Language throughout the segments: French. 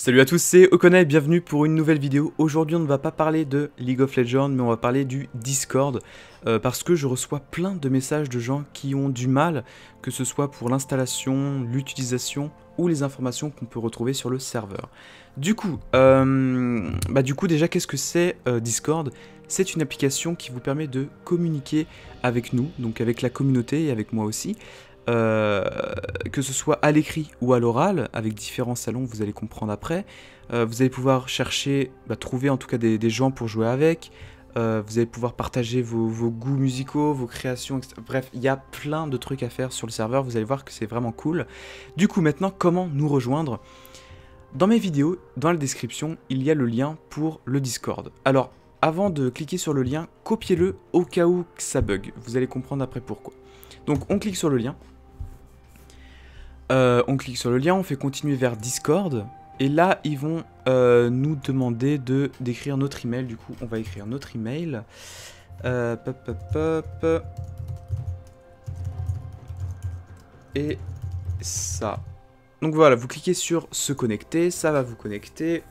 Salut à tous, c'est Okona et bienvenue pour une nouvelle vidéo. Aujourd'hui on ne va pas parler de League of Legends mais on va parler du Discord euh, parce que je reçois plein de messages de gens qui ont du mal, que ce soit pour l'installation, l'utilisation ou les informations qu'on peut retrouver sur le serveur. Du coup, euh, bah, du coup déjà qu'est-ce que c'est euh, Discord C'est une application qui vous permet de communiquer avec nous, donc avec la communauté et avec moi aussi, euh, que ce soit à l'écrit ou à l'oral, avec différents salons, vous allez comprendre après. Euh, vous allez pouvoir chercher, bah, trouver en tout cas des, gens pour jouer avec. Euh, vous allez pouvoir partager vos, goûts musicaux, vos créations, etc. Bref, il y a plein de trucs à faire sur le serveur, vous allez voir que c'est vraiment cool. Du coup, maintenant, comment nous rejoindre Dans mes vidéos, dans la description, il y a le lien pour le Discord. Alors, avant de cliquer sur le lien, copiez-le au cas où ça bug. Vous allez comprendre après pourquoi. Donc, on clique sur le lien, euh, on clique sur le lien, on fait continuer vers Discord. Et là, ils vont euh, nous demander de d'écrire notre email. Du coup, on va écrire notre email. Euh, Et ça. Donc voilà, vous cliquez sur se connecter, ça va vous connecter.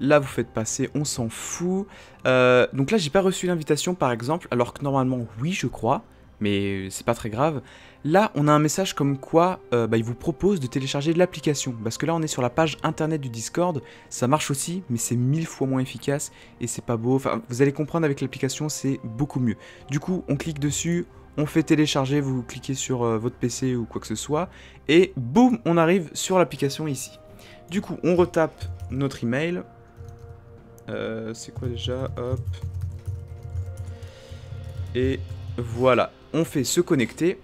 Là, vous faites passer, on s'en fout. donc là, j'ai pas reçu l'invitation, par exemple, alors que normalement, oui, je crois, mais c'est pas très grave. Là, on a un message comme quoi euh, bah, il vous propose de télécharger l'application, parce que là, on est sur la page internet du Discord, ça marche aussi, mais c'est mille fois moins efficace, et c'est pas beau, enfin, vous allez comprendre avec l'application, c'est beaucoup mieux. Du coup, on clique dessus, on fait télécharger, vous cliquez sur euh, votre PC ou quoi que ce soit, et boum, on arrive sur l'application ici. Du coup, on retape notre email, euh, c'est quoi déjà, hop, et voilà, on fait se connecter,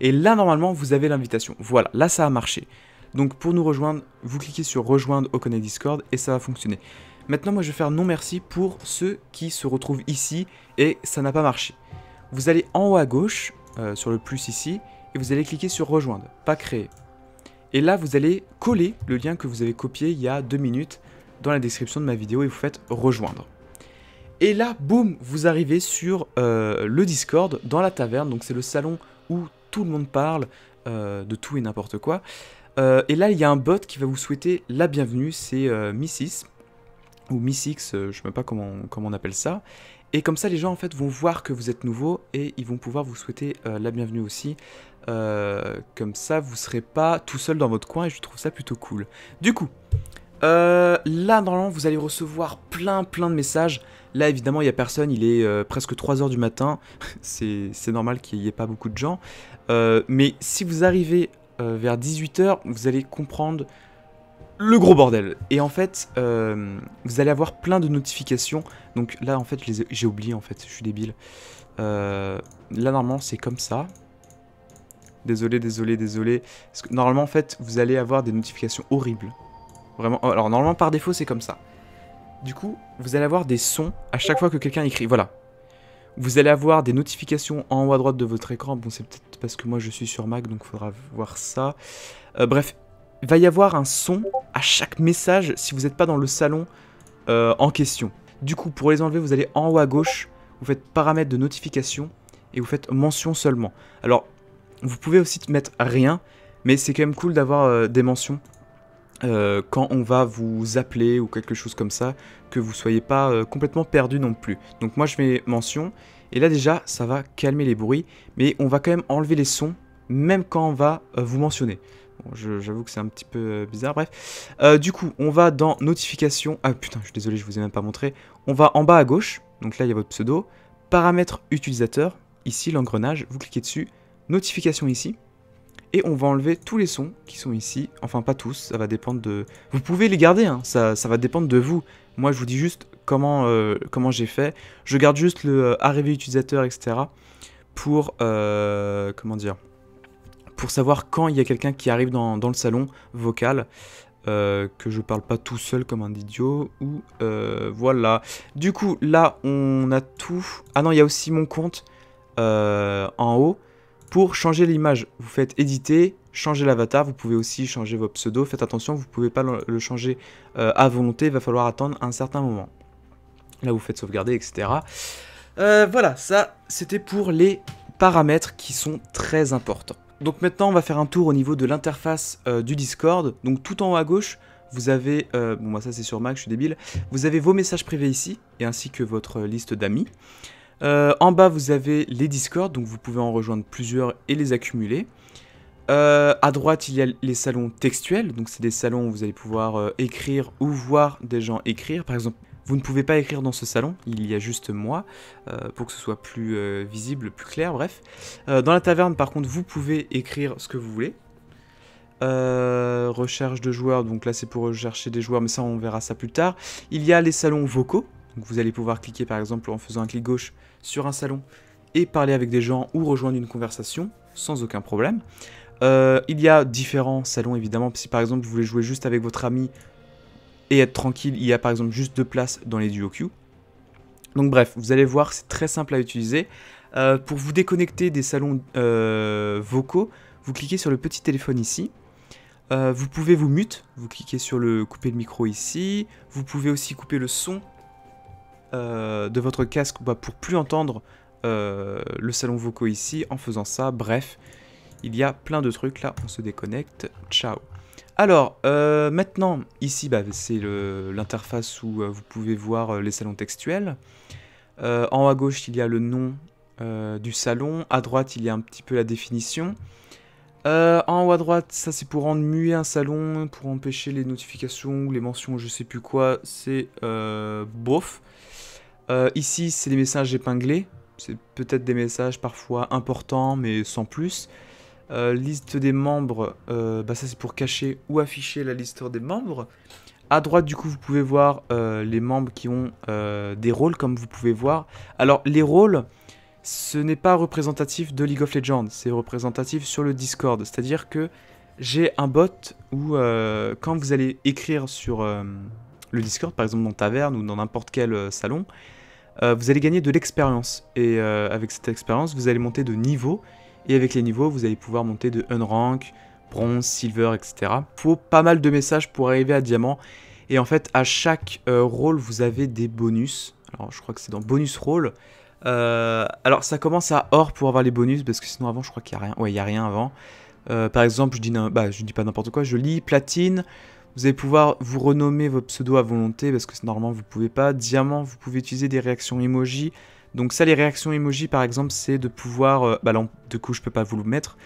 et là, normalement, vous avez l'invitation. Voilà, là, ça a marché. Donc pour nous rejoindre, vous cliquez sur rejoindre au Connect Discord et ça va fonctionner. Maintenant, moi, je vais faire non merci pour ceux qui se retrouvent ici et ça n'a pas marché. Vous allez en haut à gauche, euh, sur le plus ici, et vous allez cliquer sur rejoindre, pas créer. Et là, vous allez coller le lien que vous avez copié il y a deux minutes dans la description de ma vidéo et vous faites rejoindre. Et là, boum, vous arrivez sur euh, le Discord dans la taverne. Donc c'est le salon où tout le monde parle euh, de tout et n'importe quoi. Euh, et là, il y a un bot qui va vous souhaiter la bienvenue, c'est euh, Missis, ou Missix, je ne sais pas comment on, comment on appelle ça. Et comme ça, les gens en fait vont voir que vous êtes nouveau et ils vont pouvoir vous souhaiter la bienvenue aussi. comme ça, vous serez pas tout seul dans votre coin et je trouve ça plutôt cool. Du coup, euh, là, normalement, vous allez recevoir plein, plein de messages. Là, évidemment, il n'y a personne. Il est euh, presque 3h du matin. c'est normal qu'il n'y ait pas beaucoup de gens. Euh, mais si vous arrivez vers 18h, vous allez comprendre le gros bordel. Et en fait, vous allez avoir plein de notifications. Donc là, en fait, j'ai oublié, en fait. Je suis débile. là, normalement, c'est comme ça. Désolé, désolé, désolé. Parce que, normalement, en fait, vous allez avoir des notifications horribles. Vraiment. Oh, alors normalement par défaut c'est comme ça. Du coup, vous allez avoir des sons à chaque fois que quelqu'un écrit. Voilà. Vous allez avoir des notifications en haut à droite de votre écran. Bon, c'est peut-être parce que moi je suis sur Mac, donc il faudra voir ça. Euh, bref, va y avoir un son à chaque message si vous n'êtes pas dans le salon euh, en question. Du coup, pour les enlever, vous allez en haut à gauche, vous faites paramètres de notification et vous faites mention seulement. Alors, vous pouvez aussi mettre rien, mais c'est quand même cool d'avoir euh, des mentions euh, quand on va vous appeler ou quelque chose comme ça, que vous soyez pas euh, complètement perdu non plus. Donc moi je mets mention, et là déjà ça va calmer les bruits, mais on va quand même enlever les sons, même quand on va euh, vous mentionner. J'avoue que c'est un petit peu bizarre, bref. du coup, on va dans notification ah putain, je suis désolé, je vous ai même pas montré. On va en bas à gauche, donc là il y a votre pseudo, paramètres utilisateur, ici l'engrenage, vous cliquez dessus, notification ici, et on va enlever tous les sons qui sont ici, enfin pas tous, ça va dépendre de... Vous pouvez les garder, hein. ça, va dépendre de vous. Moi je vous dis juste comment, euh, comment j'ai fait, je garde juste le euh, arrivé utilisateur, etc. pour... Euh, comment dire Pour savoir quand il y a quelqu'un qui arrive dans, dans, le salon vocal, que je parle pas tout seul comme un idiot, ou... voilà. Du coup, là on a tout... Ah non, il y a aussi mon compte en haut pour changer l'image, vous faites éditer, changer l'avatar, vous pouvez aussi changer vos pseudos, faites attention, vous ne pouvez pas le changer euh, à volonté, il va falloir attendre un certain moment. Là, vous faites sauvegarder, etc. Euh, voilà, ça, c'était pour les paramètres qui sont très importants. Donc maintenant, on va faire un tour au niveau de l'interface euh, du Discord. Donc tout en haut à gauche, vous avez, bon moi ça c'est sur Mac, je suis débile, vous avez vos messages privés ici, et ainsi que votre liste d'amis. Euh, en bas, vous avez les Discord, donc vous pouvez en rejoindre plusieurs et les accumuler. Euh, à droite, il y a les salons textuels, donc c'est des salons où vous allez pouvoir euh, écrire ou voir des gens écrire. Par exemple, vous ne pouvez pas écrire dans ce salon, il y a juste moi, pour que ce soit plus visible, plus clair, bref. dans la taverne, par contre, vous pouvez écrire ce que vous voulez. recherche de joueurs, donc là c'est pour rechercher des joueurs, mais ça on verra ça plus tard. Il y a les salons vocaux, vous allez pouvoir cliquer par exemple en faisant un clic gauche sur un salon et parler avec des gens ou rejoindre une conversation sans aucun problème. Euh, il y a différents salons évidemment, si par exemple vous voulez jouer juste avec votre ami et être tranquille, il y a par exemple juste deux places dans les duo queue. Donc bref, vous allez voir, c'est très simple à utiliser. Euh, pour vous déconnecter des salons euh, vocaux, vous cliquez sur le petit téléphone ici. vous pouvez vous mute, vous cliquez sur le couper le micro ici. Vous pouvez aussi couper le son euh, de votre casque pour plus entendre euh, le salon vocaux ici en faisant ça. Bref, il y a plein de trucs là, on se déconnecte, ciao. Alors, euh, maintenant, ici, bah, c'est l'interface où vous pouvez voir les salons textuels. en haut à gauche, il y a le nom du salon. À droite, il y a un petit peu la définition. en haut à droite, ça c'est pour rendre muet un salon, pour empêcher les notifications ou les mentions, je sais plus quoi, c'est bof. Euh, ici, c'est les messages épinglés. C'est peut-être des messages parfois importants, mais sans plus. Euh, liste des membres, euh, bah, ça c'est pour cacher ou afficher la liste des membres. À droite, du coup, vous pouvez voir les membres qui ont des rôles, comme vous pouvez voir. Alors, les rôles, ce n'est pas représentatif de League of Legends, c'est représentatif sur le Discord. C'est-à-dire que j'ai un bot où, quand vous allez écrire sur le Discord, par exemple dans Taverne ou dans n'importe quel euh, salon, euh, vous allez gagner de l'expérience. Et euh, avec cette expérience, vous allez monter de niveau. Et avec les niveaux, vous allez pouvoir monter de un rank, bronze, silver, etc. Faut pas mal de messages pour arriver à diamant. Et en fait, à chaque rôle, vous avez des bonus. Alors, je crois que c'est dans bonus rôle. alors, ça commence à or pour avoir les bonus, parce que sinon, avant, je crois qu'il n'y a rien. Ouais, il n'y a rien avant. par exemple, je dis, bah, je dis pas n'importe quoi, je lis platine, vous allez pouvoir vous renommer vos pseudos à volonté parce que normalement vous pouvez pas. Diamant, vous pouvez utiliser des réactions emoji. Donc ça, les réactions emoji par exemple, c'est de pouvoir... Euh, bah là, de coup, je peux pas vous le mettre.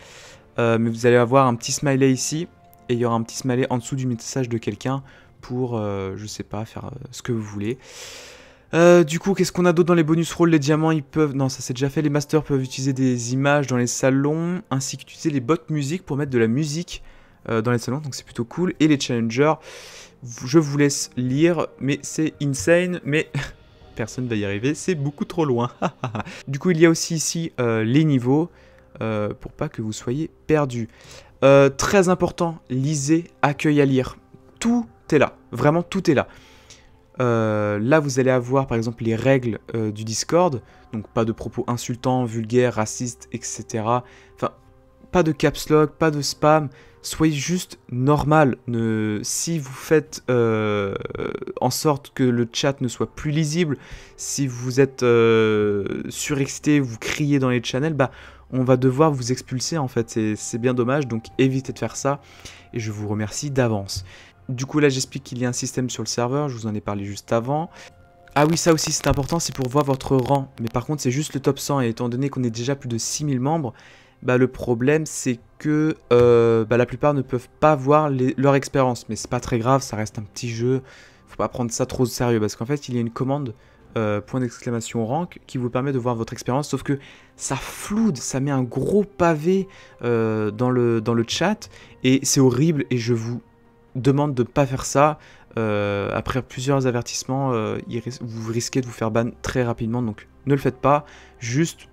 Euh, mais vous allez avoir un petit smiley ici et il y aura un petit smiley en dessous du message de quelqu'un pour, je euh, je sais pas, faire ce que vous voulez. du coup, qu'est-ce qu'on a d'autre dans les bonus rôles Les diamants, ils peuvent... Non, ça c'est déjà fait. Les masters peuvent utiliser des images dans les salons, ainsi qu'utiliser les bots musique pour mettre de la musique euh, dans les salons, donc c'est plutôt cool. Et les challengers, je vous laisse lire, mais c'est insane, mais personne ne va y arriver, c'est beaucoup trop loin. du coup, il y a aussi ici euh, les niveaux, euh, pour pas que vous soyez perdus. très important, lisez, accueil à lire. Tout est là, vraiment tout est là. là, vous allez avoir par exemple les règles du Discord, donc pas de propos insultants, vulgaires, racistes, etc. Enfin, pas de caps lock, pas de spam, soyez juste normal. si vous faites euh, en sorte que le chat ne soit plus lisible, si vous êtes euh, surexcité, vous criez dans les channels, bah on va devoir vous expulser en fait. C'est bien dommage, donc évitez de faire ça. Et je vous remercie d'avance. Du coup là j'explique qu'il y a un système sur le serveur, je vous en ai parlé juste avant. Ah oui, ça aussi c'est important, c'est pour voir votre rang. Mais par contre, c'est juste le top 100. Et étant donné qu'on est déjà plus de 6000 membres, bah, le problème c'est que euh, bah, la plupart ne peuvent pas voir leur expérience. Mais c'est pas très grave, ça reste un petit jeu. Faut pas prendre ça trop au sérieux parce qu'en fait il y a une commande euh, point d'exclamation rank qui vous permet de voir votre expérience. Sauf que ça floude, ça met un gros pavé euh, dans, le, dans le chat et c'est horrible et je vous demande de ne pas faire ça. après plusieurs avertissements, vous risquez de vous faire ban très rapidement, donc ne le faites pas. Juste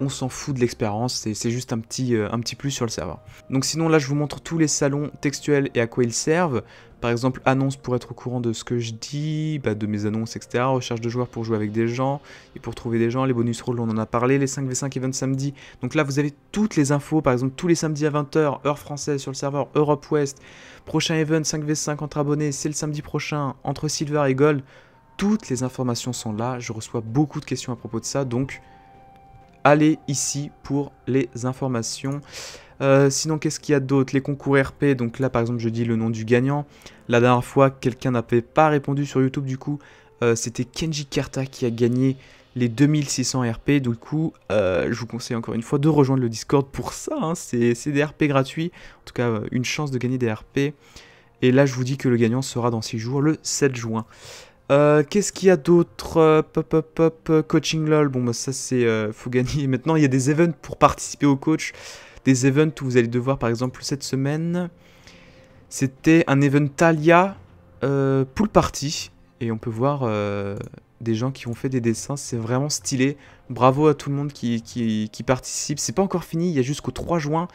on s'en fout de l'expérience, c'est juste un petit, euh, un petit plus sur le serveur. Donc sinon là je vous montre tous les salons textuels et à quoi ils servent. Par exemple, annonces pour être au courant de ce que je dis, bah, de mes annonces, etc. Recherche de joueurs pour jouer avec des gens et pour trouver des gens. Les bonus rôles, on en a parlé. Les 5v5 events samedi. Donc là, vous avez toutes les infos. Par exemple, tous les samedis à 20h, heure française sur le serveur Europe Ouest. Prochain event 5v5 entre abonnés, c'est le samedi prochain entre Silver et Gold. Toutes les informations sont là. Je reçois beaucoup de questions à propos de ça. Donc, allez ici pour les informations. Euh, sinon, qu'est-ce qu'il y a d'autre Les concours RP, donc là par exemple je dis le nom du gagnant. La dernière fois, quelqu'un n'avait pas répondu sur YouTube, du coup euh, c'était Kenji Karta qui a gagné les 2600 RP. Du coup, euh, je vous conseille encore une fois de rejoindre le Discord pour ça. Hein. C'est des RP gratuits, en tout cas une chance de gagner des RP. Et là je vous dis que le gagnant sera dans 6 jours, le 7 juin. Euh, qu'est-ce qu'il y a d'autre euh, Pop, pop, pop, euh, coaching lol. Bon, bah, ça, c'est. faut gagner. Maintenant, il y a des events pour participer au coach. Des events où vous allez devoir, par exemple, cette semaine, c'était un event Talia Pool Party. Et on peut voir des gens qui ont fait des dessins. C'est vraiment stylé. Bravo à tout le monde qui, qui, qui participe. C'est pas encore fini. Il y a jusqu'au 3 juin.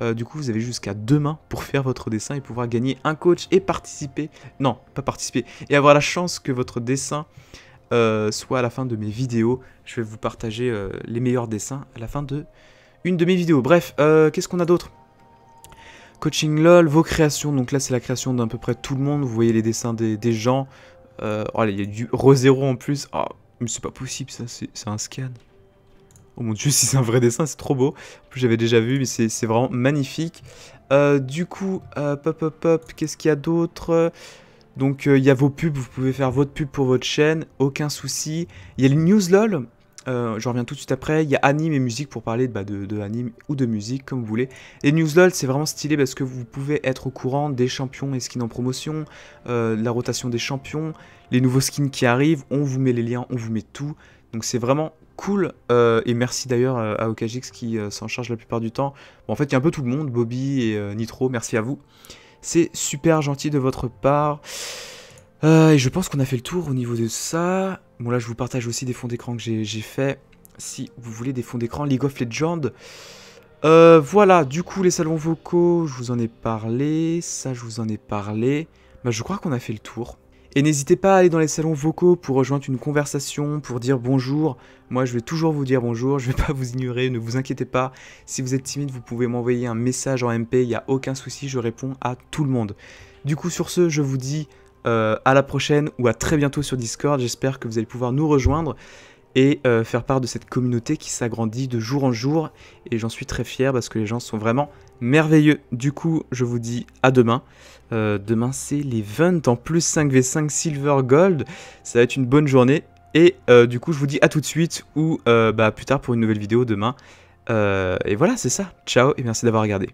Euh, du coup, vous avez jusqu'à demain pour faire votre dessin et pouvoir gagner un coach et participer. Non, pas participer. Et avoir la chance que votre dessin euh, soit à la fin de mes vidéos. Je vais vous partager euh, les meilleurs dessins à la fin de une de mes vidéos. Bref, qu'est-ce qu'on a d'autre Coaching LOL, vos créations. Donc là, c'est la création d'à peu près tout le monde. Vous voyez les dessins des, gens. oh là, il y a du Rosero en plus. Oh, mais c'est pas possible, ça, c'est un scan. Oh mon dieu, si c'est un vrai dessin, c'est trop beau. En plus, j'avais déjà vu, mais c'est vraiment magnifique. Euh, du coup, euh, pop, pop, pop, qu'est-ce qu'il y a d'autre Donc, euh, il y a vos pubs, vous pouvez faire votre pub pour votre chaîne, aucun souci. Il y a les newslol, euh, Je reviens tout de suite après. Il y a anime et musique pour parler bah, de, anime ou de musique, comme vous voulez. Les news LOL, c'est vraiment stylé parce que vous pouvez être au courant des champions et skins en promotion, la rotation des champions, les nouveaux skins qui arrivent. On vous met les liens, on vous met tout. Donc c'est vraiment cool. Euh, et merci d'ailleurs euh, à Okajix qui euh, s'en charge la plupart du temps. Bon, en fait, il y a un peu tout le monde, Bobby et Nitro, merci à vous. C'est super gentil de votre part. et je pense qu'on a fait le tour au niveau de ça. Bon, là, je vous partage aussi des fonds d'écran que j'ai fait. Si vous voulez des fonds d'écran, League of Legends. voilà, du coup, les salons vocaux, je vous en ai parlé. Ça, je vous en ai parlé. Bah, je crois qu'on a fait le tour. Et n'hésitez pas à aller dans les salons vocaux pour rejoindre une conversation, pour dire bonjour. Moi, je vais toujours vous dire bonjour, je ne vais pas vous ignorer, ne vous inquiétez pas. Si vous êtes timide, vous pouvez m'envoyer un message en MP, il n'y a aucun souci, je réponds à tout le monde. Du coup, sur ce, je vous dis euh, à la prochaine ou à très bientôt sur Discord. J'espère que vous allez pouvoir nous rejoindre et euh, faire part de cette communauté qui s'agrandit de jour en jour. Et j'en suis très fier parce que les gens sont vraiment merveilleux. Du coup, je vous dis à demain. Euh, demain, c'est les 20. en plus 5v5 Silver Gold. Ça va être une bonne journée. Et euh, du coup, je vous dis à tout de suite ou euh, bah, plus tard pour une nouvelle vidéo demain. et voilà, c'est ça. Ciao et merci d'avoir regardé.